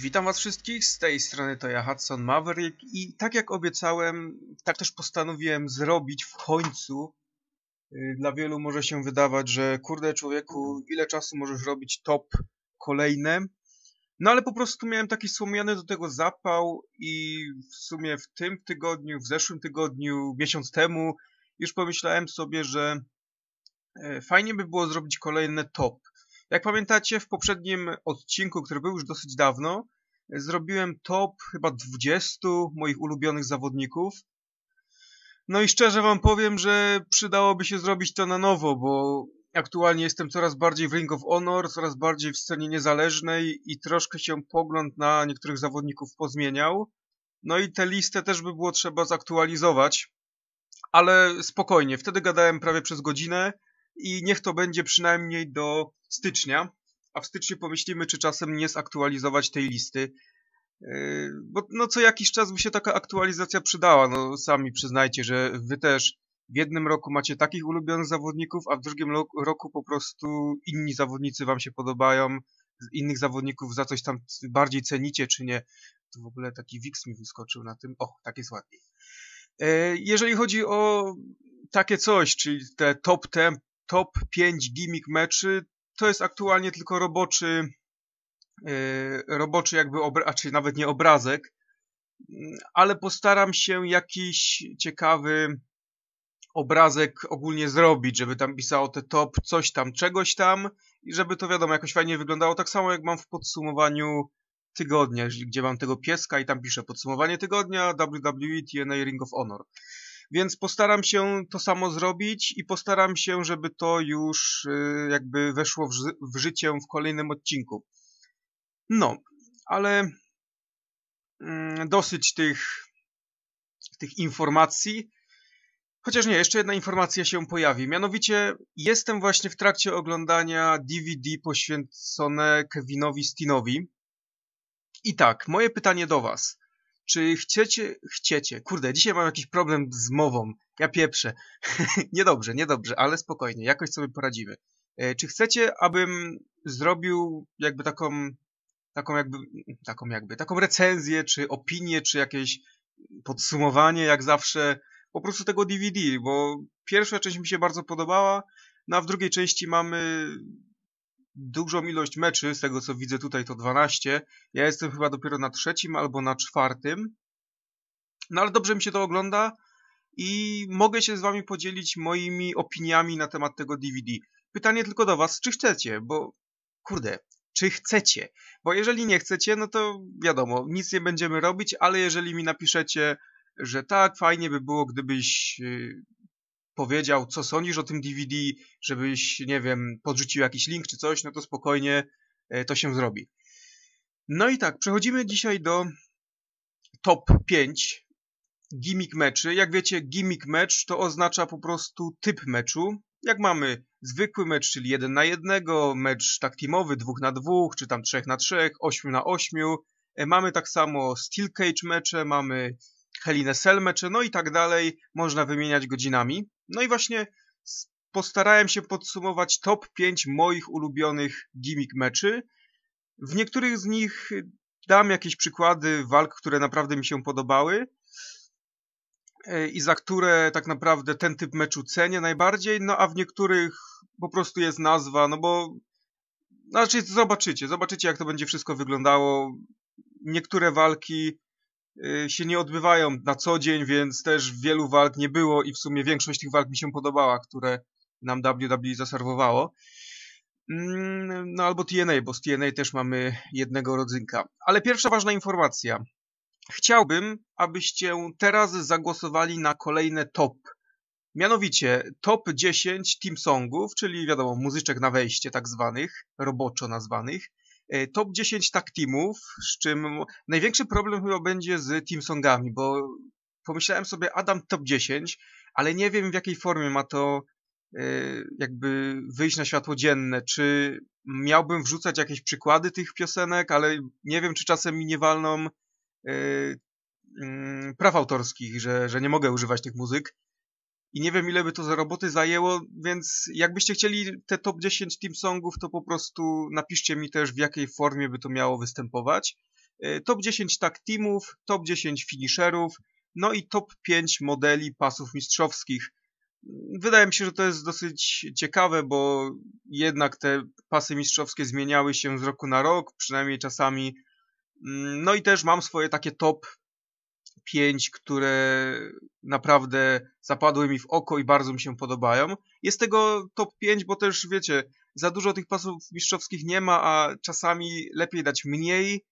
Witam Was wszystkich, z tej strony to ja Hudson Maverick i tak jak obiecałem, tak też postanowiłem zrobić w końcu. Y, dla wielu może się wydawać, że kurde człowieku, ile czasu możesz robić top kolejne. No ale po prostu miałem taki słomiany do tego zapał i w sumie w tym tygodniu, w zeszłym tygodniu, miesiąc temu już pomyślałem sobie, że e, fajnie by było zrobić kolejne top jak pamiętacie, w poprzednim odcinku, który był już dosyć dawno, zrobiłem top chyba 20 moich ulubionych zawodników. No i szczerze wam powiem, że przydałoby się zrobić to na nowo, bo aktualnie jestem coraz bardziej w Ring of Honor, coraz bardziej w scenie niezależnej i troszkę się pogląd na niektórych zawodników pozmieniał. No i tę listę też by było trzeba zaktualizować. Ale spokojnie, wtedy gadałem prawie przez godzinę, i niech to będzie przynajmniej do stycznia, a w styczniu pomyślimy, czy czasem nie zaktualizować tej listy, e, bo no co jakiś czas by się taka aktualizacja przydała, no sami przyznajcie, że wy też w jednym roku macie takich ulubionych zawodników, a w drugim roku po prostu inni zawodnicy wam się podobają, innych zawodników za coś tam bardziej cenicie, czy nie. Tu w ogóle taki Wix mi wyskoczył na tym. O, tak jest ładniej. E, jeżeli chodzi o takie coś, czyli te top 10 top 5 gimmick meczy to jest aktualnie tylko roboczy, e, roboczy jakby, a czy nawet nie obrazek, mm, ale postaram się jakiś ciekawy obrazek ogólnie zrobić, żeby tam pisało te top coś tam, czegoś tam i żeby to wiadomo jakoś fajnie wyglądało. Tak samo jak mam w podsumowaniu tygodnia, gdzie mam tego pieska i tam piszę podsumowanie tygodnia WWE TNA Ring of Honor więc postaram się to samo zrobić i postaram się, żeby to już y, jakby weszło w, ży w życie w kolejnym odcinku. No, ale mm, dosyć tych, tych informacji. Chociaż nie, jeszcze jedna informacja się pojawi. Mianowicie jestem właśnie w trakcie oglądania DVD poświęcone Kevinowi Steenowi. I tak, moje pytanie do Was. Czy chcecie, chcecie, kurde, dzisiaj mam jakiś problem z mową, ja pieprzę. niedobrze, niedobrze, ale spokojnie, jakoś sobie poradzimy. E, czy chcecie, abym zrobił jakby taką, taką jakby, taką jakby, taką recenzję, czy opinię, czy jakieś podsumowanie, jak zawsze, po prostu tego DVD, bo pierwsza część mi się bardzo podobała, no a w drugiej części mamy dużą ilość meczy, z tego co widzę tutaj to 12. Ja jestem chyba dopiero na trzecim albo na czwartym. No ale dobrze mi się to ogląda i mogę się z wami podzielić moimi opiniami na temat tego DVD. Pytanie tylko do was, czy chcecie, bo kurde, czy chcecie? Bo jeżeli nie chcecie, no to wiadomo, nic nie będziemy robić, ale jeżeli mi napiszecie, że tak, fajnie by było, gdybyś y, powiedział, co sądzisz o tym DVD, żebyś, nie wiem, podrzucił jakiś link czy coś, no to spokojnie e, to się zrobi. No i tak, przechodzimy dzisiaj do top 5 gimmick meczy. Jak wiecie, gimmick mecz to oznacza po prostu typ meczu. Jak mamy zwykły mecz, czyli 1 na 1, mecz tak teamowy 2 na 2, czy tam 3 na 3, 8 na 8. E, mamy tak samo steel cage mecze, mamy Helinę Selmę, no i tak dalej, można wymieniać godzinami. No i właśnie postarałem się podsumować top 5 moich ulubionych gimmick meczy. W niektórych z nich dam jakieś przykłady walk, które naprawdę mi się podobały e, i za które tak naprawdę ten typ meczu cenię najbardziej, no a w niektórych po prostu jest nazwa, no bo znaczy zobaczycie, zobaczycie jak to będzie wszystko wyglądało. Niektóre walki Y, się nie odbywają na co dzień, więc też wielu walk nie było i w sumie większość tych walk mi się podobała, które nam WWE zaserwowało. Mm, no albo TNA, bo z TNA też mamy jednego rodzynka. Ale pierwsza ważna informacja. Chciałbym, abyście teraz zagłosowali na kolejne top. Mianowicie top 10 team songów, czyli wiadomo, muzyczek na wejście tak zwanych, roboczo nazwanych. E, top 10 tak teamów, z czym największy problem chyba będzie z team songami, bo pomyślałem sobie Adam top 10, ale nie wiem w jakiej formie ma to e, jakby wyjść na światło dzienne, czy miałbym wrzucać jakieś przykłady tych piosenek, ale nie wiem, czy czasem mi nie walną e, mm, praw autorskich, że, że nie mogę używać tych muzyk, i nie wiem ile by to za roboty zajęło, więc jakbyście chcieli te top 10 team songów, to po prostu napiszcie mi też w jakiej formie by to miało występować. E, top 10 tak teamów, top 10 finisherów, no i top 5 modeli pasów mistrzowskich. Wydaje mi się, że to jest dosyć ciekawe, bo jednak te pasy mistrzowskie zmieniały się z roku na rok, przynajmniej czasami. Mm, no i też mam swoje takie top pięć, które naprawdę zapadły mi w oko i bardzo mi się podobają. Jest tego top 5, bo też wiecie, za dużo tych pasów mistrzowskich nie ma, a czasami lepiej dać mniej,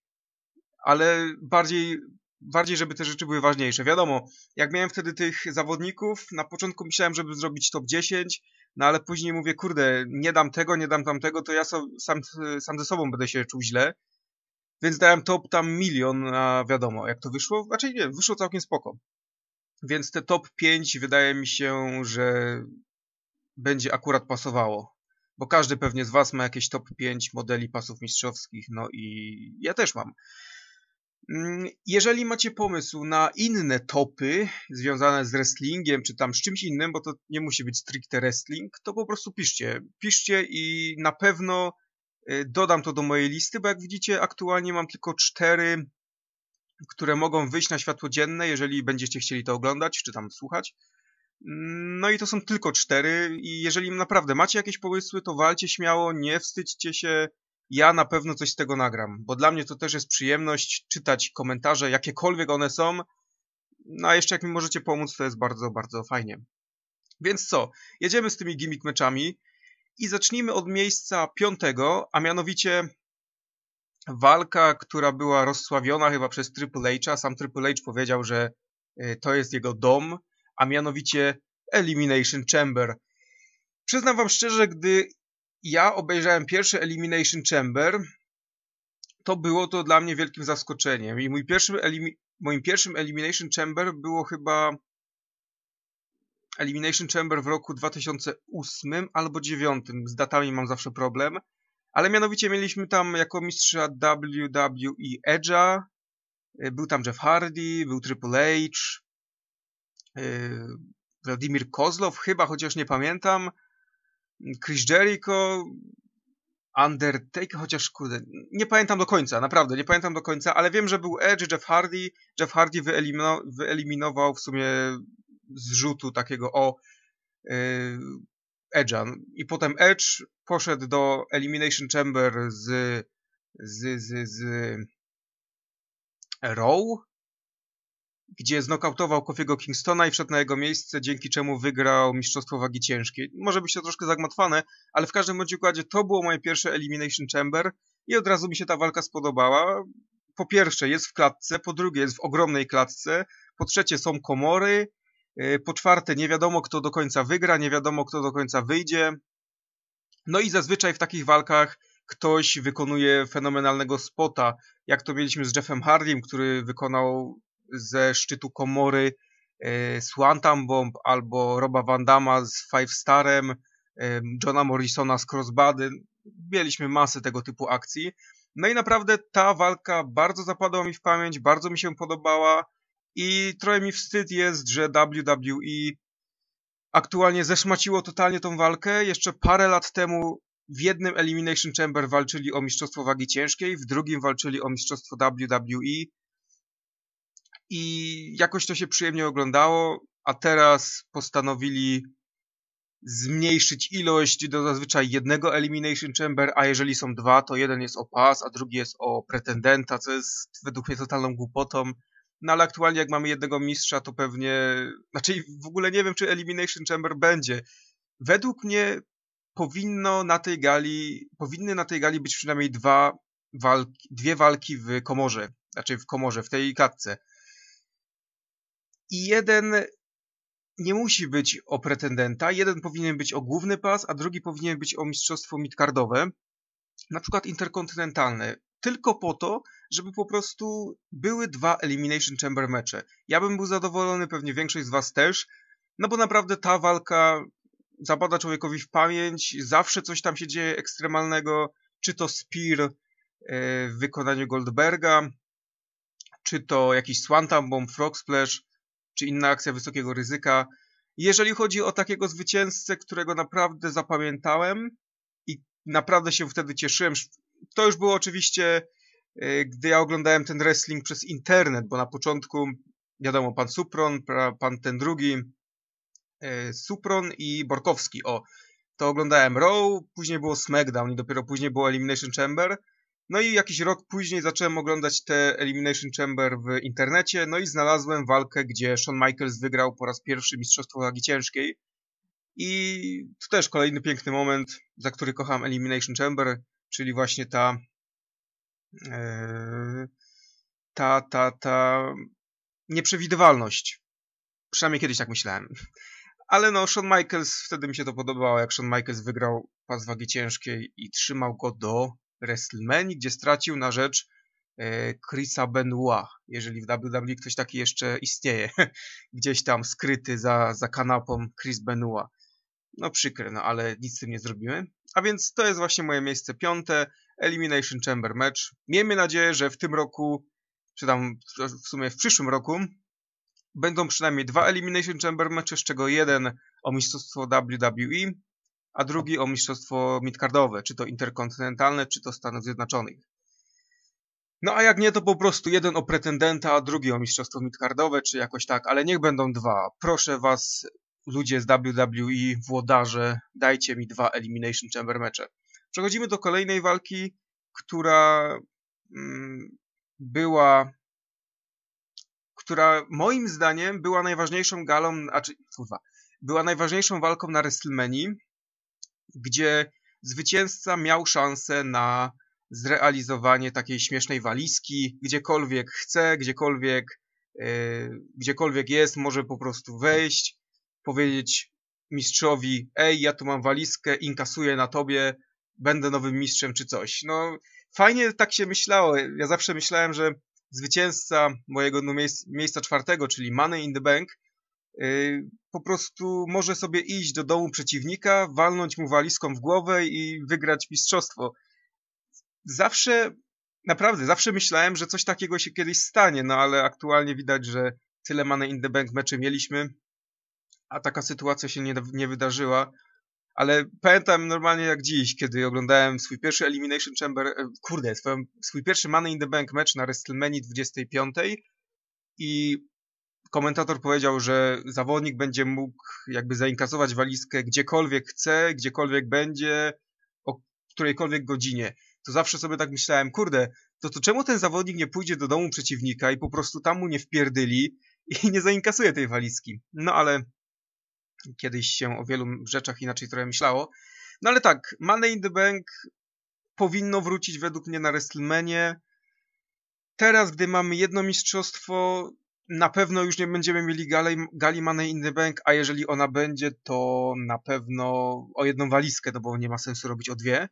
ale bardziej, bardziej żeby te rzeczy były ważniejsze. Wiadomo, jak miałem wtedy tych zawodników, na początku myślałem, żeby zrobić top 10, no ale później mówię, kurde, nie dam tego, nie dam tamtego, to ja so, sam, sam ze sobą będę się czuł źle. Więc dałem top tam milion, a wiadomo, jak to wyszło? Raczej znaczy, nie, wyszło całkiem spoko. Więc te top 5 wydaje mi się, że będzie akurat pasowało. Bo każdy pewnie z Was ma jakieś top 5 modeli pasów mistrzowskich, no i ja też mam. Mm, jeżeli macie pomysł na inne topy związane z wrestlingiem, czy tam z czymś innym, bo to nie musi być stricte wrestling, to po prostu piszcie. Piszcie i na pewno Y, dodam to do mojej listy, bo jak widzicie aktualnie mam tylko cztery, które mogą wyjść na światło dzienne, jeżeli będziecie chcieli to oglądać czy tam słuchać. Mm, no i to są tylko cztery i jeżeli naprawdę macie jakieś pomysły, to walcie śmiało, nie wstydźcie się. Ja na pewno coś z tego nagram, bo dla mnie to też jest przyjemność czytać komentarze, jakiekolwiek one są. No a jeszcze jak mi możecie pomóc, to jest bardzo, bardzo fajnie. Więc co, jedziemy z tymi gimmick meczami. I zacznijmy od miejsca piątego, a mianowicie walka, która była rozsławiona chyba przez Triple H. Sam Triple H powiedział, że y, to jest jego dom, a mianowicie Elimination Chamber. Przyznam wam szczerze, gdy ja obejrzałem pierwszy Elimination Chamber, to było to dla mnie wielkim zaskoczeniem. I mój pierwszym moim pierwszym Elimination Chamber było chyba Elimination Chamber w roku 2008 albo 2009. Z datami mam zawsze problem. Ale mianowicie mieliśmy tam jako mistrza WWE Edge'a, e, był tam Jeff Hardy, był Triple H, e, Wladimir Kozlov, chyba, chociaż nie pamiętam, Chris Jericho, Undertaker, chociaż kurde, nie pamiętam do końca, naprawdę, nie pamiętam do końca, ale wiem, że był Edge, Jeff Hardy, Jeff Hardy wyeliminował w sumie zrzutu takiego o yy, Edge'a. I potem Edge poszedł do Elimination Chamber z, z, z, z Row, gdzie znokautował Kofiego Kingstona i wszedł na jego miejsce, dzięki czemu wygrał Mistrzostwo Wagi Ciężkiej. Może być to troszkę zagmatwane, ale w każdym bądź układzie to było moje pierwsze Elimination Chamber i od razu mi się ta walka spodobała. Po pierwsze jest w klatce, po drugie jest w ogromnej klatce, po trzecie są komory, Y, po czwarte, nie wiadomo kto do końca wygra, nie wiadomo kto do końca wyjdzie. No i zazwyczaj w takich walkach ktoś wykonuje fenomenalnego spota, jak to mieliśmy z Jeffem Hardim, który wykonał ze szczytu Komory z y, Quantum Bomb albo Roba Vandama z Five Starem, y, Johna Morrisona z Crossbody. Mieliśmy masę tego typu akcji. No i naprawdę ta walka bardzo zapadła mi w pamięć, bardzo mi się podobała. I trochę mi wstyd jest, że WWE aktualnie zeszmaciło totalnie tą walkę. Jeszcze parę lat temu w jednym Elimination Chamber walczyli o mistrzostwo wagi ciężkiej, w drugim walczyli o mistrzostwo WWE. I jakoś to się przyjemnie oglądało, a teraz postanowili zmniejszyć ilość do zazwyczaj jednego Elimination Chamber, a jeżeli są dwa, to jeden jest o pas, a drugi jest o pretendenta, co jest według mnie totalną głupotą. No ale aktualnie jak mamy jednego mistrza, to pewnie... Znaczy w ogóle nie wiem, czy Elimination Chamber będzie. Według mnie powinno na tej gali, powinny na tej gali być przynajmniej dwa walki, dwie walki w komorze. Znaczy w komorze, w tej klatce. I jeden nie musi być o pretendenta. Jeden powinien być o główny pas, a drugi powinien być o mistrzostwo midcardowe. Na przykład interkontynentalne tylko po to, żeby po prostu były dwa Elimination Chamber mecze. Ja bym był zadowolony, pewnie większość z was też, no bo naprawdę ta walka zapada człowiekowi w pamięć, zawsze coś tam się dzieje ekstremalnego, czy to Spear e, w wykonaniu Goldberga, czy to jakiś Swanton Bomb, Frog Splash, czy inna akcja wysokiego ryzyka. Jeżeli chodzi o takiego zwycięzcę, którego naprawdę zapamiętałem i naprawdę się wtedy cieszyłem, to już było oczywiście, e, gdy ja oglądałem ten wrestling przez internet, bo na początku, wiadomo, pan Supron, pan ten drugi, e, Supron i Borkowski, o, to oglądałem Raw, później było SmackDown i dopiero później było Elimination Chamber. No i jakiś rok później zacząłem oglądać te Elimination Chamber w internecie, no i znalazłem walkę, gdzie Shawn Michaels wygrał po raz pierwszy Mistrzostwo Wagi Ciężkiej. I to też kolejny piękny moment, za który kocham Elimination Chamber czyli właśnie ta e, ta, ta, ta nieprzewidywalność. Przynajmniej kiedyś tak myślałem. Ale no, Shawn Michaels, wtedy mi się to podobało, jak Shawn Michaels wygrał pas wagi ciężkiej i trzymał go do WrestleMania, gdzie stracił na rzecz e, Chrisa Benoit, jeżeli w WWE ktoś taki jeszcze istnieje. Gdzieś tam skryty za, za kanapą Chris Benoit. No przykre, no ale nic z tym nie zrobimy. A więc to jest właśnie moje miejsce piąte, Elimination Chamber Match. Miejmy nadzieję, że w tym roku, czy tam w sumie w przyszłym roku, będą przynajmniej dwa Elimination Chamber mecze, z czego jeden o mistrzostwo WWE, a drugi o mistrzostwo midcardowe, czy to interkontynentalne, czy to Stanów Zjednoczonych. No a jak nie, to po prostu jeden o pretendenta, a drugi o mistrzostwo midcardowe, czy jakoś tak, ale niech będą dwa. Proszę was, ludzie z WWE, włodarze, dajcie mi dwa Elimination Chamber mecze. Przechodzimy do kolejnej walki, która mm, była która moim zdaniem była najważniejszą galą, a czy, kurwa, była najważniejszą walką na WrestleMania, gdzie zwycięzca miał szansę na zrealizowanie takiej śmiesznej walizki, gdziekolwiek chce, gdziekolwiek, yy, gdziekolwiek jest, może po prostu wejść, powiedzieć mistrzowi, ej, ja tu mam walizkę, inkasuję na tobie, będę nowym mistrzem czy coś. No, fajnie tak się myślało. Ja zawsze myślałem, że zwycięzca mojego miejsca czwartego, czyli Money in the Bank, yy, po prostu może sobie iść do domu przeciwnika, walnąć mu walizką w głowę i wygrać mistrzostwo. Zawsze, naprawdę, zawsze myślałem, że coś takiego się kiedyś stanie, no ale aktualnie widać, że tyle Money in the Bank meczy mieliśmy, a taka sytuacja się nie, nie wydarzyła. Ale pamiętam normalnie jak dziś, kiedy oglądałem swój pierwszy Elimination Chamber, e, kurde, swój, swój pierwszy Money in the Bank mecz na WrestleMania 25 i komentator powiedział, że zawodnik będzie mógł jakby zainkasować walizkę gdziekolwiek chce, gdziekolwiek będzie, o którejkolwiek godzinie. To zawsze sobie tak myślałem, kurde, to, to czemu ten zawodnik nie pójdzie do domu przeciwnika i po prostu tam mu nie wpierdyli i nie zainkasuje tej walizki? No ale Kiedyś się o wielu rzeczach inaczej trochę myślało. No ale tak, Money in the Bank powinno wrócić według mnie na WrestleManie. Teraz, gdy mamy jedno mistrzostwo, na pewno już nie będziemy mieli gali, gali Money in the Bank, a jeżeli ona będzie, to na pewno o jedną walizkę, no bo nie ma sensu robić o dwie.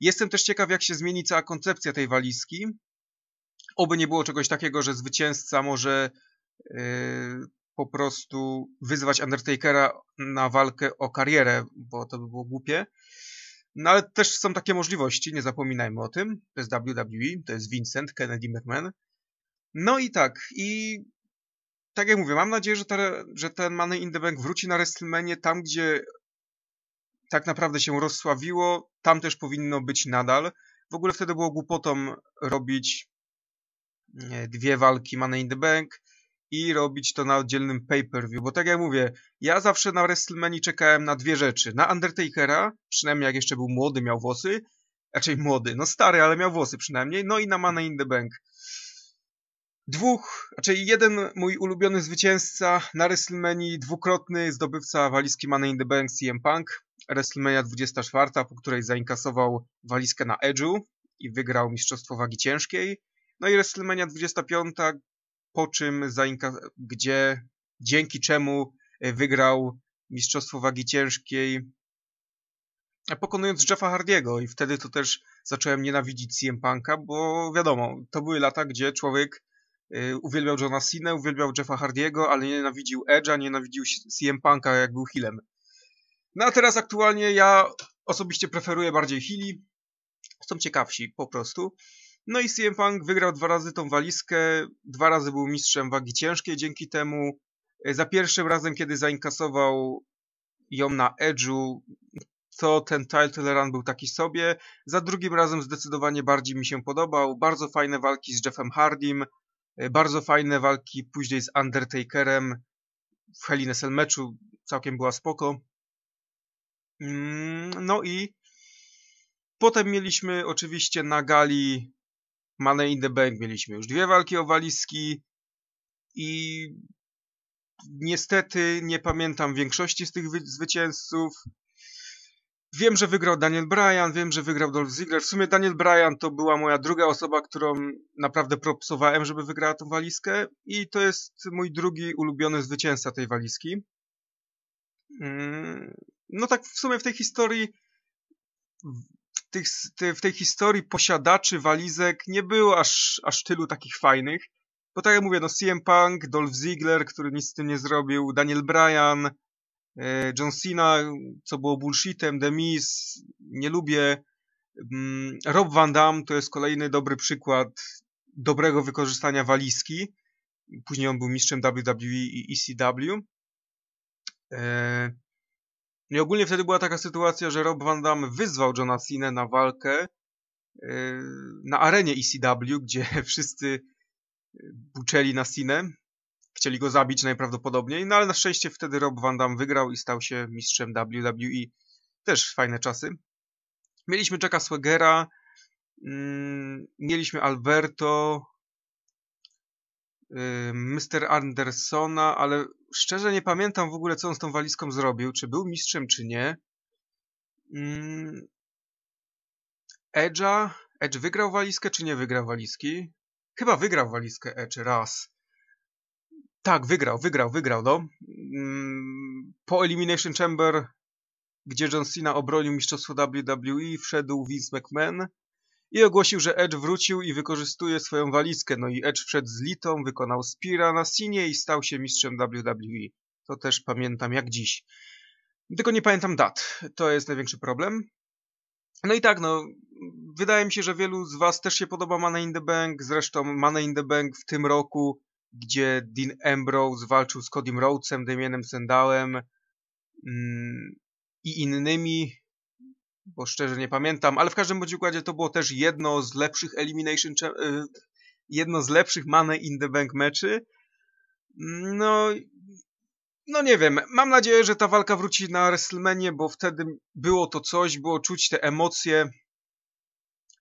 Jestem też ciekaw, jak się zmieni cała koncepcja tej walizki. Oby nie było czegoś takiego, że zwycięzca może yy, po prostu wyzwać Undertakera na walkę o karierę, bo to by było głupie. No ale też są takie możliwości, nie zapominajmy o tym. To jest WWE, to jest Vincent, Kennedy McMahon. No i tak, i tak jak mówię, mam nadzieję, że, ta, że ten Money in the Bank wróci na WrestleManie tam, gdzie tak naprawdę się rozsławiło, tam też powinno być nadal. W ogóle wtedy było głupotą robić e, dwie walki Money in the Bank, i robić to na oddzielnym pay-per-view, bo tak jak mówię, ja zawsze na WrestleMania czekałem na dwie rzeczy. Na Undertakera, przynajmniej jak jeszcze był młody, miał włosy, raczej młody, no stary, ale miał włosy przynajmniej, no i na Money in the Bank. Dwóch, raczej jeden mój ulubiony zwycięzca na WrestleMania, dwukrotny zdobywca walizki Money in the Bank CM Punk, WrestleMania 24, po której zainkasował walizkę na Edge'u i wygrał Mistrzostwo Wagi Ciężkiej. No i WrestleMania 25, po czym zainka- gdzie, dzięki czemu e, wygrał Mistrzostwo Wagi Ciężkiej, e, pokonując Jeffa Hardiego i wtedy to też zacząłem nienawidzić CM Punk'a, bo wiadomo, to były lata, gdzie człowiek e, uwielbiał Johna Cena, uwielbiał Jeffa Hardiego, ale nienawidził Edge'a, nienawidził CM Punk'a, jak był healem. No a teraz aktualnie ja osobiście preferuję bardziej heali, są ciekawsi po prostu. No i CM Punk wygrał dwa razy tą walizkę, dwa razy był mistrzem wagi ciężkiej dzięki temu. E, za pierwszym razem, kiedy zainkasował ją na Edge'u, to ten title run był taki sobie. Za drugim razem zdecydowanie bardziej mi się podobał. Bardzo fajne walki z Jeffem Hardim, e, bardzo fajne walki później z Undertakerem w Hell in a Cell meczu, całkiem była spoko. Mm, no i potem mieliśmy oczywiście na gali Money in the Bank mieliśmy już dwie walki o walizki i niestety nie pamiętam większości z tych zwycięzców. Wiem, że wygrał Daniel Bryan, wiem, że wygrał Dolph Ziggler. W sumie Daniel Bryan to była moja druga osoba, którą naprawdę propsowałem, żeby wygrała tą walizkę i to jest mój drugi ulubiony zwycięzca tej walizki. Mm, no tak w sumie w tej historii tych, te, w tej historii posiadaczy walizek nie było aż, aż tylu takich fajnych. Bo tak jak mówię, no CM Punk, Dolph Ziggler, który nic z tym nie zrobił, Daniel Bryan, e, John Cena, co było bullshitem, The Miz, nie lubię. Mm, Rob Van Damme to jest kolejny dobry przykład dobrego wykorzystania walizki. Później on był mistrzem WWE i ECW. E, no i ogólnie wtedy była taka sytuacja, że Rob Van Damme wyzwał Johna Cena na walkę e, na arenie ECW, gdzie wszyscy e, buczeli na Cena, Chcieli go zabić najprawdopodobniej, no ale na szczęście wtedy Rob Van Dam wygrał i stał się mistrzem WWE. Też fajne czasy. Mieliśmy Jacka Swagera, mm, mieliśmy Alberto, Y, Mr. Andersona, ale szczerze nie pamiętam w ogóle, co on z tą walizką zrobił, czy był mistrzem, czy nie. Mm, Edge'a, Edge wygrał walizkę, czy nie wygrał walizki? Chyba wygrał walizkę Edge raz. Tak, wygrał, wygrał, wygrał, no. Mm, po Elimination Chamber, gdzie John Cena obronił mistrzostwo WWE, wszedł Vince McMahon i ogłosił, że Edge wrócił i wykorzystuje swoją walizkę. No i Edge wszedł z Litą, wykonał Spira na Sinie i stał się mistrzem WWE. To też pamiętam jak dziś. Tylko nie pamiętam dat. To jest największy problem. No i tak, no, wydaje mi się, że wielu z Was też się podoba Money in the Bank. Zresztą Money in the Bank w tym roku, gdzie Dean Ambrose walczył z Codym Rhodesem, Damienem Sendałem mm, i innymi bo szczerze nie pamiętam, ale w każdym bądź układzie to było też jedno z lepszych Elimination y, jedno z lepszych Money in the Bank meczy. No, no nie wiem, mam nadzieję, że ta walka wróci na WrestleManie, bo wtedy było to coś, było czuć te emocje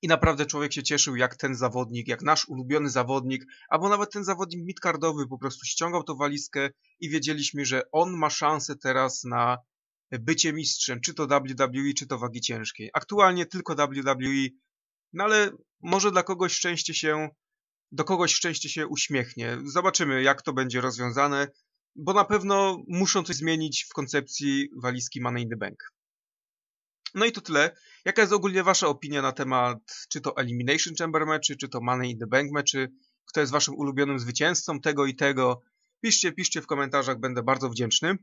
i naprawdę człowiek się cieszył, jak ten zawodnik, jak nasz ulubiony zawodnik, albo nawet ten zawodnik midcardowy po prostu ściągał tą walizkę i wiedzieliśmy, że on ma szansę teraz na bycie mistrzem, czy to WWE, czy to wagi ciężkiej. Aktualnie tylko WWE, no ale może dla kogoś szczęście się, do kogoś szczęście się uśmiechnie. Zobaczymy, jak to będzie rozwiązane, bo na pewno muszą coś zmienić w koncepcji walizki Money in the Bank. No i to tyle. Jaka jest ogólnie Wasza opinia na temat czy to Elimination Chamber meczy, czy to Money in the Bank meczy? Kto jest Waszym ulubionym zwycięzcą tego i tego? Piszcie, piszcie w komentarzach, będę bardzo wdzięczny.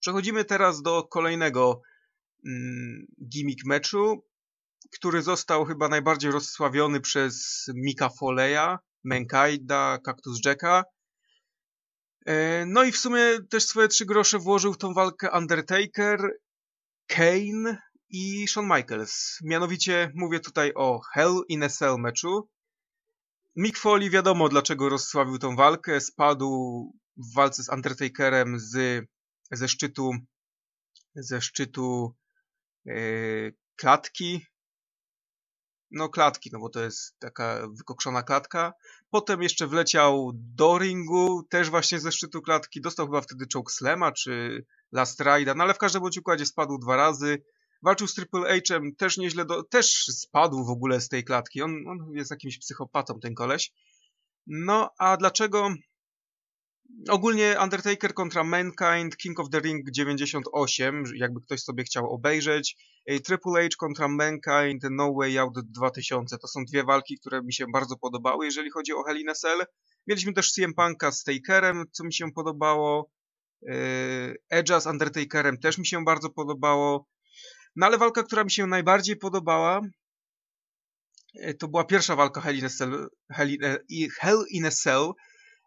Przechodzimy teraz do kolejnego mm, gimmick meczu, który został chyba najbardziej rozsławiony przez Mika Foleya, Menkaida, Cactus Jacka. E, no i w sumie też swoje trzy grosze włożył w tą walkę Undertaker, Kane i Shawn Michaels. Mianowicie mówię tutaj o Hell in a Cell meczu. Mick Foley wiadomo dlaczego rozsławił tą walkę, spadł w walce z Undertakerem z ze szczytu, ze szczytu yy, klatki. No klatki, no bo to jest taka wykokszona klatka. Potem jeszcze wleciał do ringu, też właśnie ze szczytu klatki. Dostał chyba wtedy choke slema czy last ride'a, no ale w każdym bądź układzie spadł dwa razy. Walczył z Triple H'em, też nieźle, do... też spadł w ogóle z tej klatki. On, on jest jakimś psychopatą, ten koleś. No, a dlaczego Ogólnie Undertaker kontra Mankind, King of the Ring 98, jakby ktoś sobie chciał obejrzeć. E, Triple H kontra Mankind, No Way Out 2000. To są dwie walki, które mi się bardzo podobały, jeżeli chodzi o Hell in a Cell. Mieliśmy też CM Punk'a z Takerem, co mi się podobało. E, Edge'a z Undertakerem też mi się bardzo podobało. No ale walka, która mi się najbardziej podobała, e, to była pierwsza walka Hell in a Cell, Hell in a, Hell in a Cell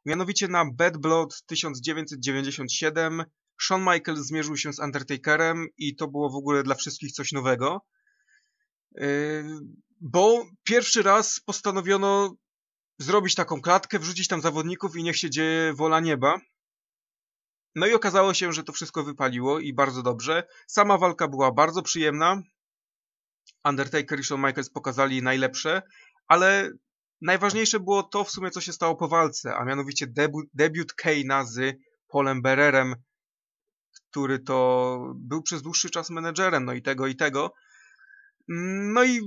Mianowicie na Bad Blood 1997 Shawn Michaels zmierzył się z Undertakerem i to było w ogóle dla wszystkich coś nowego. Yy, bo pierwszy raz postanowiono zrobić taką klatkę, wrzucić tam zawodników i niech się dzieje wola nieba. No i okazało się, że to wszystko wypaliło i bardzo dobrze. Sama walka była bardzo przyjemna. Undertaker i Shawn Michaels pokazali najlepsze, ale Najważniejsze było to w sumie, co się stało po walce, a mianowicie debu debiut Kane'a z Polem Bererem, który to był przez dłuższy czas menedżerem, no i tego, i tego. No i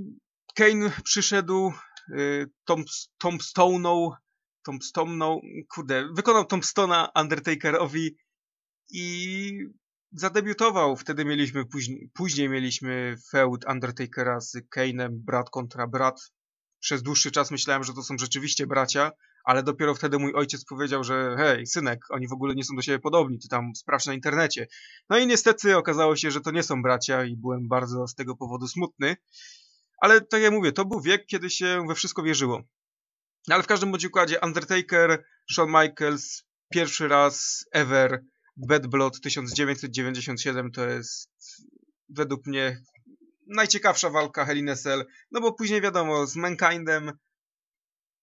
Kane przyszedł y, Tom, Tom Tom kurde, wykonał Tom Stone'a Undertakerowi i zadebiutował. Wtedy mieliśmy, później, później mieliśmy feud Undertakera z Kane'em, brat kontra brat, przez dłuższy czas myślałem, że to są rzeczywiście bracia, ale dopiero wtedy mój ojciec powiedział, że hej, synek, oni w ogóle nie są do siebie podobni, ty tam sprawdź na internecie. No i niestety okazało się, że to nie są bracia i byłem bardzo z tego powodu smutny. Ale tak jak mówię, to był wiek, kiedy się we wszystko wierzyło. No ale w każdym bądź układzie Undertaker, Shawn Michaels, pierwszy raz ever, Bad Blood 1997 to jest według mnie najciekawsza walka Helinesel, no bo później wiadomo, z Mankindem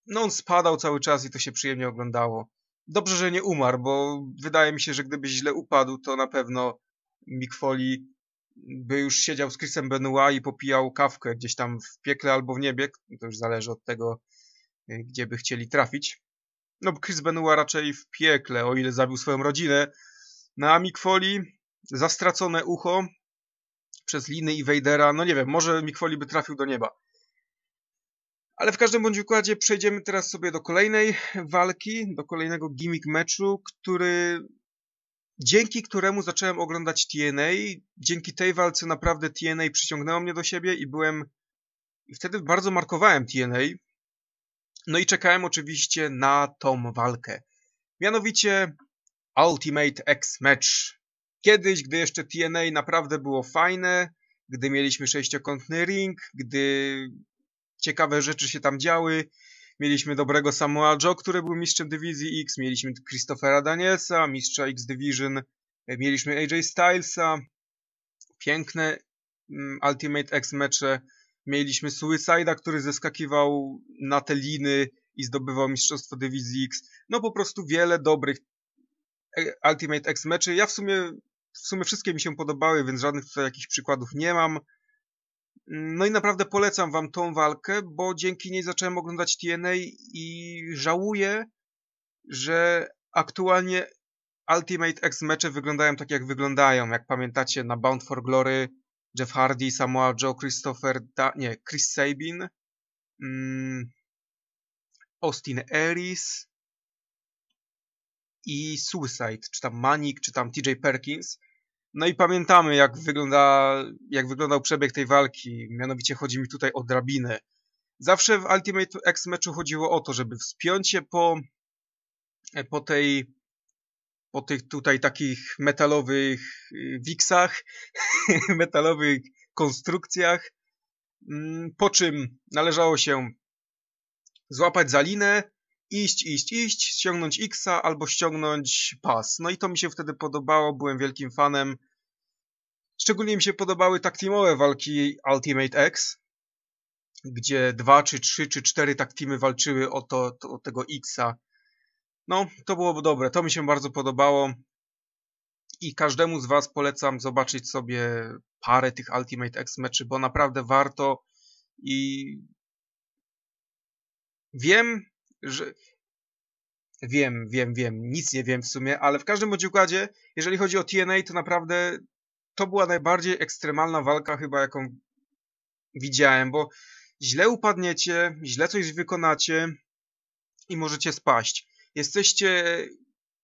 no on spadał cały czas i to się przyjemnie oglądało. Dobrze, że nie umarł, bo wydaje mi się, że gdyby źle upadł, to na pewno Mick Foley by już siedział z Chrisem Benoit i popijał kawkę gdzieś tam w piekle albo w niebie. To już zależy od tego, y, gdzie by chcieli trafić. No bo Chris Benoit raczej w piekle, o ile zabił swoją rodzinę. Na no Mick Foley za stracone ucho przez Liny i Vadera, no nie wiem, może Mikwoli by trafił do nieba. Ale w każdym bądź układzie przejdziemy teraz sobie do kolejnej walki, do kolejnego gimmick meczu, który dzięki któremu zacząłem oglądać TNA. Dzięki tej walce naprawdę TNA przyciągnęło mnie do siebie i byłem i wtedy bardzo markowałem TNA. No i czekałem oczywiście na tą walkę. Mianowicie Ultimate X Match Kiedyś, gdy jeszcze TNA naprawdę było fajne, gdy mieliśmy sześciokątny ring, gdy ciekawe rzeczy się tam działy, mieliśmy dobrego Samoa Joe, który był mistrzem dywizji X, mieliśmy Christophera Danielsa, mistrza X Division, e, mieliśmy AJ Stylesa, piękne mm, Ultimate X mecze, mieliśmy Suicida, który zeskakiwał na te liny i zdobywał mistrzostwo dywizji X. No po prostu wiele dobrych e, Ultimate X meczy. Ja w sumie w sumie wszystkie mi się podobały, więc żadnych tutaj jakichś przykładów nie mam. No i naprawdę polecam wam tą walkę, bo dzięki niej zacząłem oglądać TNA i żałuję, że aktualnie Ultimate X mecze wyglądają tak jak wyglądają. Jak pamiętacie na Bound for Glory Jeff Hardy, Samoa Joe, Christopher, da nie, Chris Sabin, mm, Austin Aries, i Suicide, czy tam manic czy tam TJ Perkins. No i pamiętamy, jak, wygląda, jak wyglądał przebieg tej walki. Mianowicie chodzi mi tutaj o drabinę. Zawsze w Ultimate X meczu chodziło o to, żeby wspiąć się po, po tej po tych tutaj takich metalowych y, wiksach, metalowych konstrukcjach, mm, po czym należało się złapać za linę, iść, iść, iść, ściągnąć Xa albo ściągnąć pas. No i to mi się wtedy podobało, byłem wielkim fanem. Szczególnie mi się podobały taktimowe walki Ultimate X, gdzie dwa, czy trzy, czy cztery taktimy walczyły o, to, to o tego Xa. No, to byłoby dobre, to mi się bardzo podobało. I każdemu z Was polecam zobaczyć sobie parę tych Ultimate X meczy, bo naprawdę warto i wiem, że wiem, wiem, wiem, nic nie wiem w sumie, ale w każdym bądź układzie, jeżeli chodzi o TNA, to naprawdę to była najbardziej ekstremalna walka chyba, jaką widziałem, bo źle upadniecie, źle coś wykonacie i możecie spaść. Jesteście,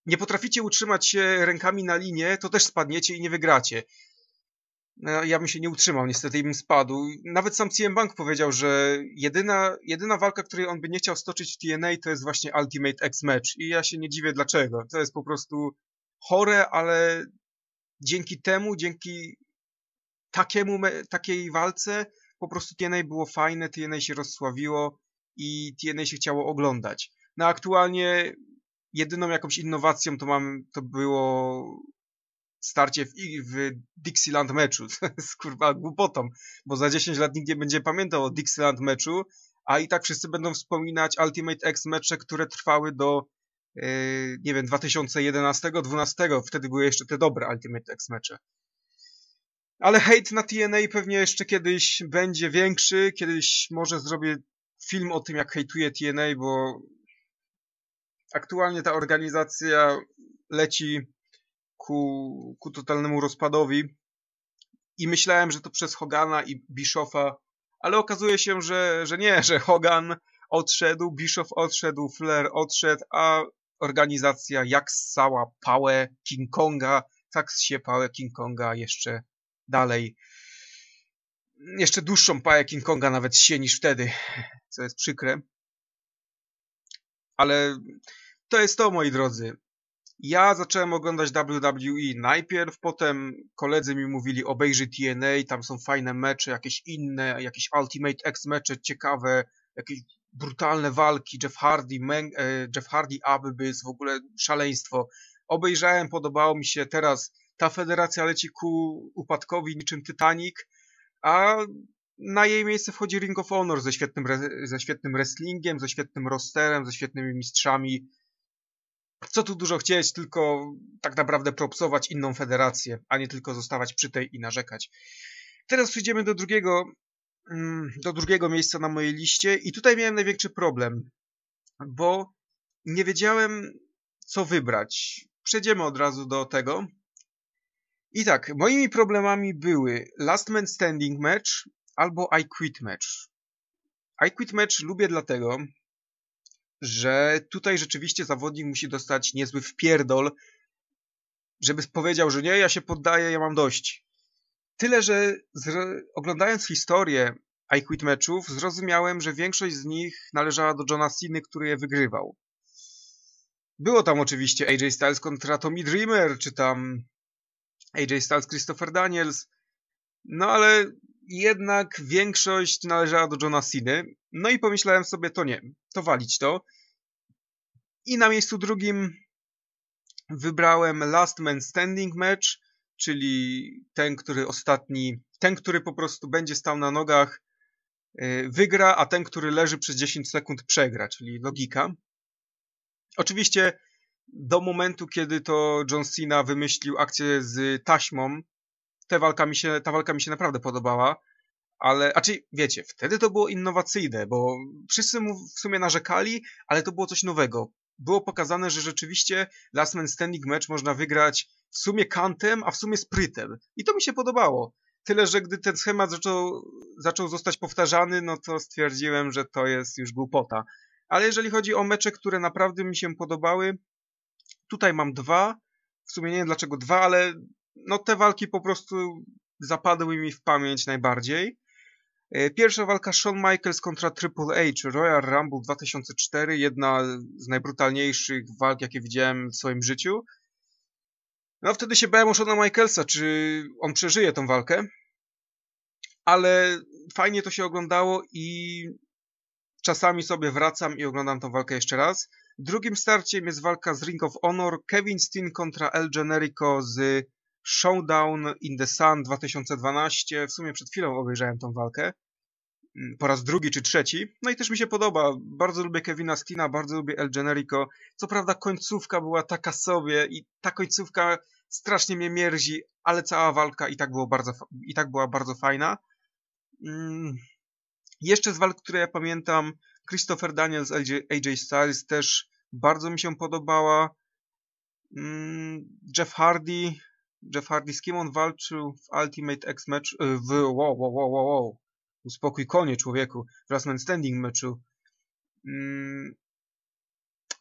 nie potraficie utrzymać się rękami na linie, to też spadniecie i nie wygracie no, ja bym się nie utrzymał niestety i bym spadł. Nawet sam CM Bank powiedział, że jedyna, jedyna walka, której on by nie chciał stoczyć w TNA to jest właśnie Ultimate X Match i ja się nie dziwię dlaczego. To jest po prostu chore, ale dzięki temu, dzięki takiemu, takiej walce po prostu TNA było fajne, TNA się rozsławiło i TNA się chciało oglądać. No aktualnie jedyną jakąś innowacją to mam, to było starcie w, w Dixieland meczu. To jest kurwa głupotą, bo za 10 lat nikt nie będzie pamiętał o Dixieland meczu, a i tak wszyscy będą wspominać Ultimate X mecze, które trwały do yy, nie wiem, 2011 2012 wtedy były jeszcze te dobre Ultimate X mecze. Ale hejt na TNA pewnie jeszcze kiedyś będzie większy, kiedyś może zrobię film o tym, jak hejtuje TNA, bo aktualnie ta organizacja leci ku, ku totalnemu rozpadowi. I myślałem, że to przez Hogana i Bischoffa, ale okazuje się, że, że nie, że Hogan odszedł, Bischoff odszedł, Flair odszedł, a organizacja jak ssała pałę King Konga, tak się pałę King Konga jeszcze dalej. Jeszcze dłuższą pałę King Konga nawet się niż wtedy, co jest przykre. Ale to jest to, moi drodzy. Ja zacząłem oglądać WWE najpierw, potem koledzy mi mówili obejrzyj TNA, tam są fajne mecze, jakieś inne, jakieś Ultimate X mecze ciekawe, jakieś brutalne walki, Jeff Hardy, Man, e, Jeff Hardy Abyss, w ogóle szaleństwo. Obejrzałem, podobało mi się, teraz ta federacja leci ku upadkowi niczym Titanic, a na jej miejsce wchodzi Ring of Honor ze świetnym, ze świetnym wrestlingiem, ze świetnym rosterem, ze świetnymi mistrzami, co tu dużo chcieć, tylko tak naprawdę propsować inną federację, a nie tylko zostawać przy tej i narzekać. Teraz przejdziemy do drugiego, mm, do drugiego miejsca na mojej liście i tutaj miałem największy problem, bo nie wiedziałem co wybrać. Przejdziemy od razu do tego. I tak, moimi problemami były Last Man Standing Match albo I Quit Match. I Quit Match lubię dlatego, że tutaj rzeczywiście zawodnik musi dostać niezły wpierdol, żeby powiedział, że nie, ja się poddaję, ja mam dość. Tyle, że oglądając historię I Quit meczów, zrozumiałem, że większość z nich należała do Johna Cena, który je wygrywał. Było tam oczywiście AJ Styles kontra Tommy Dreamer, czy tam AJ Styles Christopher Daniels, no ale jednak większość należała do Johna Cena, No i pomyślałem sobie, to nie, to walić to. I na miejscu drugim wybrałem Last Man Standing Match, czyli ten, który ostatni, ten, który po prostu będzie stał na nogach, y, wygra, a ten, który leży przez 10 sekund, przegra, czyli logika. Oczywiście do momentu, kiedy to John Cena wymyślił akcję z taśmą, te walka mi się, ta walka mi się naprawdę podobała. Ale, a czy wiecie, wtedy to było innowacyjne, bo wszyscy mu w sumie narzekali, ale to było coś nowego. Było pokazane, że rzeczywiście Last Man Standing Match można wygrać w sumie kantem, a w sumie sprytem. I to mi się podobało. Tyle, że gdy ten schemat zaczął, zaczął zostać powtarzany, no to stwierdziłem, że to jest już głupota. Ale jeżeli chodzi o mecze, które naprawdę mi się podobały, tutaj mam dwa. W sumie nie wiem dlaczego dwa, ale no te walki po prostu zapadły mi w pamięć najbardziej. E, pierwsza walka Shawn Michaels kontra Triple H, Royal Rumble 2004, jedna z najbrutalniejszych walk, jakie widziałem w swoim życiu. No wtedy się bałem o Shawna Michaelsa, czy on przeżyje tą walkę. Ale fajnie to się oglądało i czasami sobie wracam i oglądam tą walkę jeszcze raz. Drugim starciem jest walka z Ring of Honor, Kevin Steen kontra El Generico z Showdown in the Sun 2012. W sumie przed chwilą obejrzałem tą walkę. Mm, po raz drugi czy trzeci. No i też mi się podoba. Bardzo lubię Kevina Stina, bardzo lubię El Generico. Co prawda końcówka była taka sobie i ta końcówka strasznie mnie mierzi, ale cała walka i tak, było bardzo, i tak była bardzo fajna. Mm. Jeszcze z walk, które ja pamiętam, Christopher Daniels, AJ Styles też bardzo mi się podobała. Mm. Jeff Hardy, Jeff Hardy, z kim on walczył w Ultimate X Match, y, w wow, wow, wow, wow, wow. Uspokój konie, człowieku. W Last Man Standing meczu. Mm,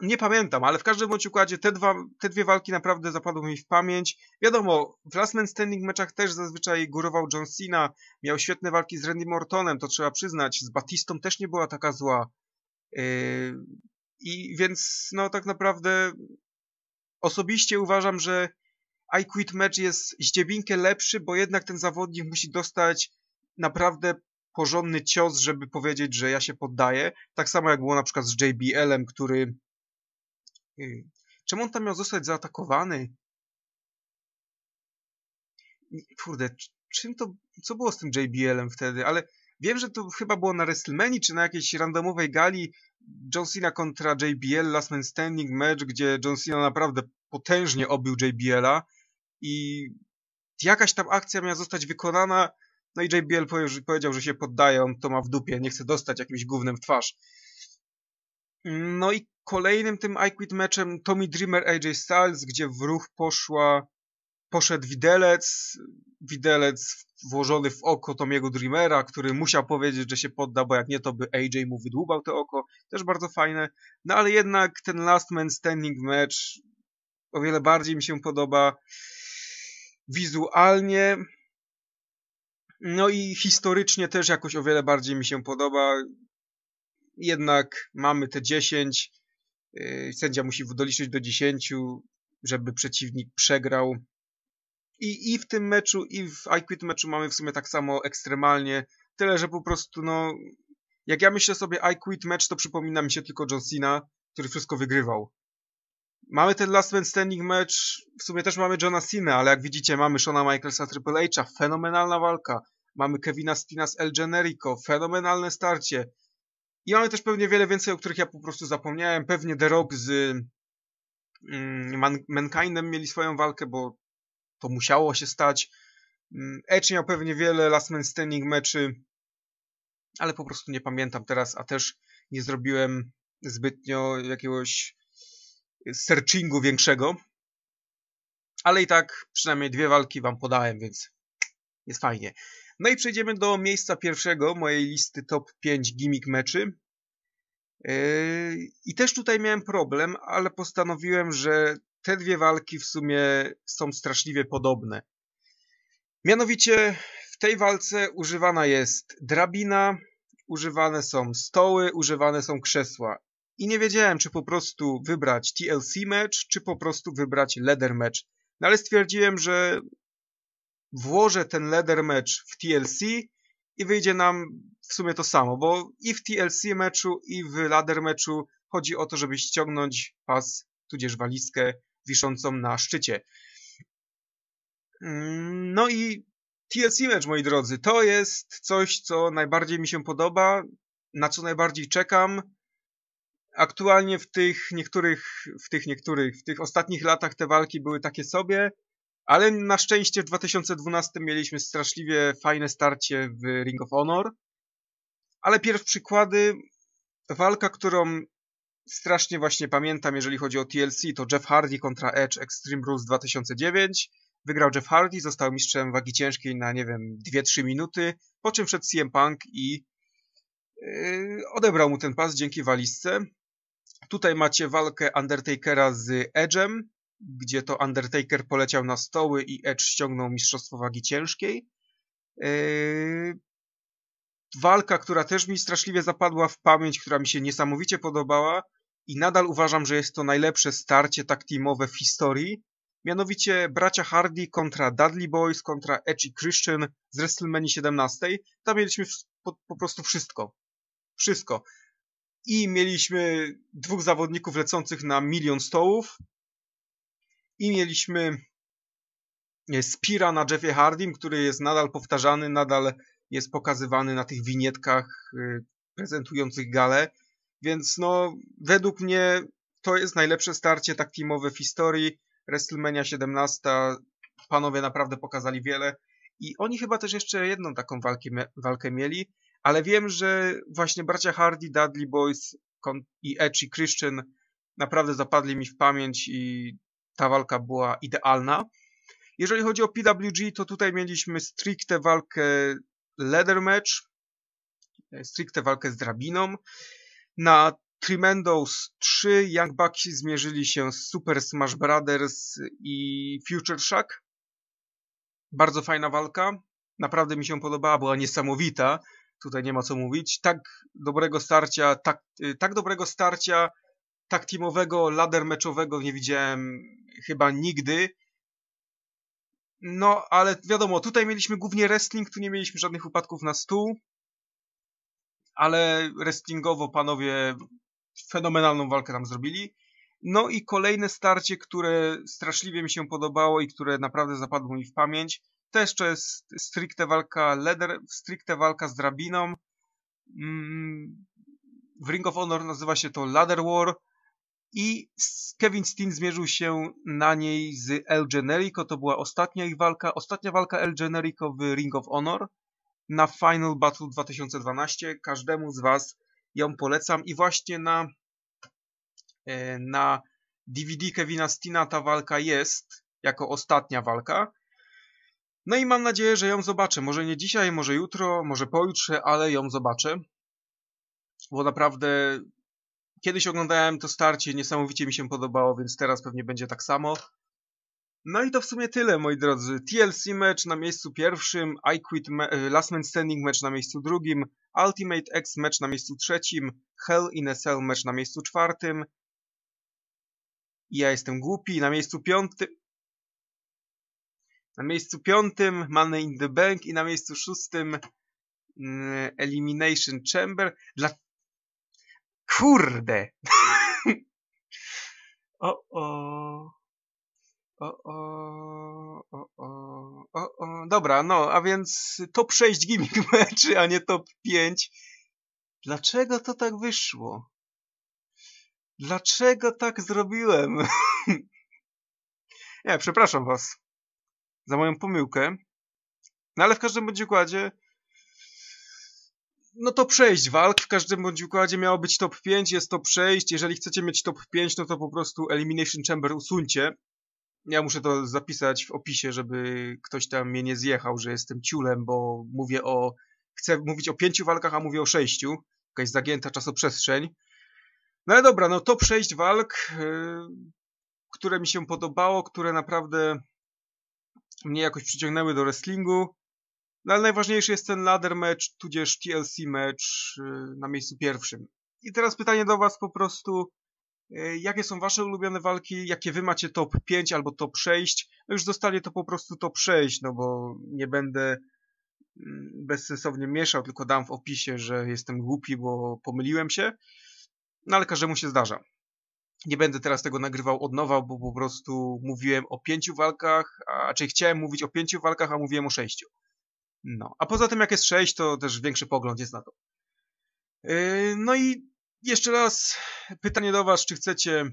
nie pamiętam, ale w każdym bądź układzie te, dwa, te dwie walki naprawdę zapadły mi w pamięć. Wiadomo, w Last Man Standing meczach też zazwyczaj górował John Cena. Miał świetne walki z Randy Mortonem, to trzeba przyznać. Z Batistą też nie była taka zła. Yy, I więc, no tak naprawdę osobiście uważam, że i Quit Match jest zdziebinkę lepszy, bo jednak ten zawodnik musi dostać naprawdę porządny cios, żeby powiedzieć, że ja się poddaję. Tak samo jak było na przykład z JBL-em, który... Y, czemu on tam miał zostać zaatakowany? Kurde, czym to... Co było z tym JBL-em wtedy? Ale wiem, że to chyba było na WrestleMania czy na jakiejś randomowej gali John Cena kontra JBL Last Man Standing match, gdzie John Cena naprawdę potężnie obił JBL-a i jakaś tam akcja miała zostać wykonana, no i JBL powiedział, że się poddaje, on to ma w dupie, nie chce dostać jakimś głównym w twarz. No i kolejnym tym I Quit meczem Tommy Dreamer AJ Styles, gdzie w ruch poszła, poszedł widelec, widelec włożony w oko Tomiego Dreamera, który musiał powiedzieć, że się podda, bo jak nie to by AJ mu wydłubał to oko, też bardzo fajne. No ale jednak ten Last Man Standing mecz o wiele bardziej mi się podoba wizualnie, no i historycznie też jakoś o wiele bardziej mi się podoba. Jednak mamy te 10, yy, sędzia musi doliczyć do 10, żeby przeciwnik przegrał. I, I w tym meczu, i w I Quit meczu mamy w sumie tak samo ekstremalnie. Tyle, że po prostu, no, jak ja myślę sobie I Quit mecz, to przypomina mi się tylko John Cena, który wszystko wygrywał. Mamy ten Last Man Standing mecz, w sumie też mamy Johna Cena, ale jak widzicie mamy Shona Michaelsa Triple H'a, fenomenalna walka. Mamy Kevina Stina z El Generico, fenomenalne starcie. I mamy też pewnie wiele więcej, o których ja po prostu zapomniałem. Pewnie The Rock z mm, Mankindem mieli swoją walkę, bo to musiało się stać. Mm, Edge miał pewnie wiele Last Man Standing meczy, ale po prostu nie pamiętam teraz, a też nie zrobiłem zbytnio jakiegoś searchingu większego. Ale i tak przynajmniej dwie walki wam podałem, więc jest fajnie. No i przejdziemy do miejsca pierwszego mojej listy top 5 gimmick meczy. Yy, I też tutaj miałem problem, ale postanowiłem, że te dwie walki w sumie są straszliwie podobne. Mianowicie w tej walce używana jest drabina, używane są stoły, używane są krzesła i nie wiedziałem, czy po prostu wybrać TLC mecz, czy po prostu wybrać ladder mecz. No ale stwierdziłem, że włożę ten ladder mecz w TLC i wyjdzie nam w sumie to samo, bo i w TLC meczu, i w ladder meczu chodzi o to, żeby ściągnąć pas, tudzież walizkę wiszącą na szczycie. No i TLC mecz, moi drodzy, to jest coś, co najbardziej mi się podoba, na co najbardziej czekam Aktualnie w tych niektórych, w tych niektórych, w tych ostatnich latach te walki były takie sobie, ale na szczęście w 2012 mieliśmy straszliwie fajne starcie w Ring of Honor. Ale pierwsze przykłady, walka, którą strasznie właśnie pamiętam, jeżeli chodzi o TLC, to Jeff Hardy kontra Edge Extreme Rules 2009. Wygrał Jeff Hardy, został mistrzem wagi ciężkiej na, nie wiem, 2-3 minuty, po czym wszedł CM Punk i yy, odebrał mu ten pas dzięki walizce. Tutaj macie walkę Undertakera z Edge'em, gdzie to Undertaker poleciał na stoły i Edge ściągnął mistrzostwo wagi ciężkiej. Yy... Walka, która też mi straszliwie zapadła w pamięć, która mi się niesamowicie podobała i nadal uważam, że jest to najlepsze starcie tak teamowe w historii. Mianowicie bracia Hardy kontra Dudley Boys kontra Edge i Christian z WrestleMania 17. Tam mieliśmy po, po prostu wszystko. Wszystko i mieliśmy dwóch zawodników lecących na milion stołów i mieliśmy e, Spira na Jeffie Hardim, który jest nadal powtarzany, nadal jest pokazywany na tych winietkach e, prezentujących galę, więc no według mnie to jest najlepsze starcie tak teamowe w historii. WrestleMania 17 panowie naprawdę pokazali wiele i oni chyba też jeszcze jedną taką walkę, walkę mieli ale wiem, że właśnie bracia Hardy, Dudley Boys i Edge i Christian naprawdę zapadli mi w pamięć i ta walka była idealna. Jeżeli chodzi o PWG, to tutaj mieliśmy stricte walkę leather match, e, stricte walkę z drabiną. Na Tremendous 3 Young Bucksi zmierzyli się z Super Smash Brothers i Future Shock. Bardzo fajna walka. Naprawdę mi się podobała, była niesamowita tutaj nie ma co mówić. Tak dobrego starcia, tak, y, tak dobrego starcia, tak teamowego, ladder meczowego nie widziałem chyba nigdy. No, ale wiadomo, tutaj mieliśmy głównie wrestling, tu nie mieliśmy żadnych upadków na stół. Ale wrestlingowo panowie fenomenalną walkę tam zrobili. No i kolejne starcie, które straszliwie mi się podobało i które naprawdę zapadło mi w pamięć, też to jest stricte walka leder, stricte walka z drabiną. Mm, w Ring of Honor nazywa się to Ladder War i Kevin Steen zmierzył się na niej z El Generico, to była ostatnia ich walka, ostatnia walka El Generico w Ring of Honor na Final Battle 2012. Każdemu z Was ją polecam i właśnie na, e, na DVD Kevina Stina ta walka jest jako ostatnia walka no i mam nadzieję, że ją zobaczę. Może nie dzisiaj, może jutro, może pojutrze, ale ją zobaczę. Bo naprawdę kiedyś oglądałem to starcie, niesamowicie mi się podobało, więc teraz pewnie będzie tak samo. No i to w sumie tyle, moi drodzy. TLC mecz na miejscu pierwszym, I Quit y, Last Man Standing mecz na miejscu drugim, Ultimate X mecz na miejscu trzecim, Hell in a Cell mecz na miejscu czwartym. I ja jestem głupi, na miejscu piątym... Na miejscu piątym Money in the Bank i na miejscu szóstym mm, Elimination Chamber. Dla... Kurde! o o. O, o, o, o, o, Dobra, no, a więc top 6 gimmick meczy, a nie top 5. Dlaczego to tak wyszło? Dlaczego tak zrobiłem? Nie, przepraszam was za moją pomyłkę. No ale w każdym bądź układzie no to przejść walk. W każdym bądź układzie miało być top 5, jest to przejść. Jeżeli chcecie mieć top 5, no to po prostu Elimination Chamber usuńcie. Ja muszę to zapisać w opisie, żeby ktoś tam mnie nie zjechał, że jestem ciulem, bo mówię o... Chcę mówić o pięciu walkach, a mówię o sześciu. Jakaś zagięta czasoprzestrzeń. No ale dobra, no to przejść walk, yy, które mi się podobało, które naprawdę mnie jakoś przyciągnęły do wrestlingu. No ale najważniejszy jest ten ladder mecz, tudzież TLC mecz y, na miejscu pierwszym. I teraz pytanie do Was po prostu, y, jakie są Wasze ulubione walki, jakie Wy macie top 5 albo top 6? No już zostanie to po prostu top 6, no bo nie będę mm, bezsensownie mieszał, tylko dam w opisie, że jestem głupi, bo pomyliłem się. No ale każdemu się zdarza. Nie będę teraz tego nagrywał od nowa, bo po prostu mówiłem o pięciu walkach, a czy chciałem mówić o pięciu walkach, a mówiłem o sześciu. No, a poza tym jak jest sześć, to też większy pogląd jest na to. Yy, no i jeszcze raz pytanie do Was, czy chcecie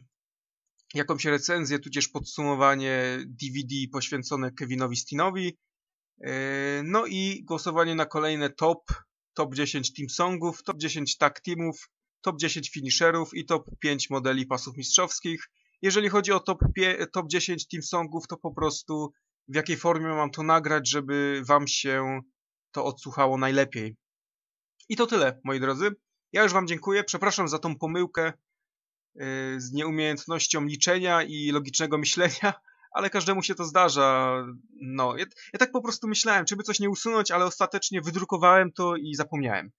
jakąś recenzję, tudzież podsumowanie DVD poświęcone Kevinowi Steenowi. Yy, no i głosowanie na kolejne top, top 10 team songów, top 10 tag teamów, top 10 finisherów i top 5 modeli pasów mistrzowskich. Jeżeli chodzi o top, top 10 team songów, to po prostu w jakiej formie mam to nagrać, żeby wam się to odsłuchało najlepiej. I to tyle, moi drodzy. Ja już wam dziękuję. Przepraszam za tą pomyłkę y, z nieumiejętnością liczenia i logicznego myślenia, ale każdemu się to zdarza. No, ja, ja tak po prostu myślałem, czy by coś nie usunąć, ale ostatecznie wydrukowałem to i zapomniałem.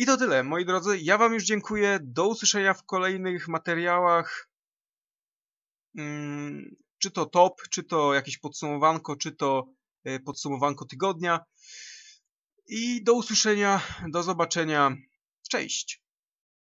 I to tyle, moi drodzy. Ja wam już dziękuję. Do usłyszenia w kolejnych materiałach. Hmm, czy to top, czy to jakieś podsumowanko, czy to e, podsumowanko tygodnia. I do usłyszenia, do zobaczenia. Cześć.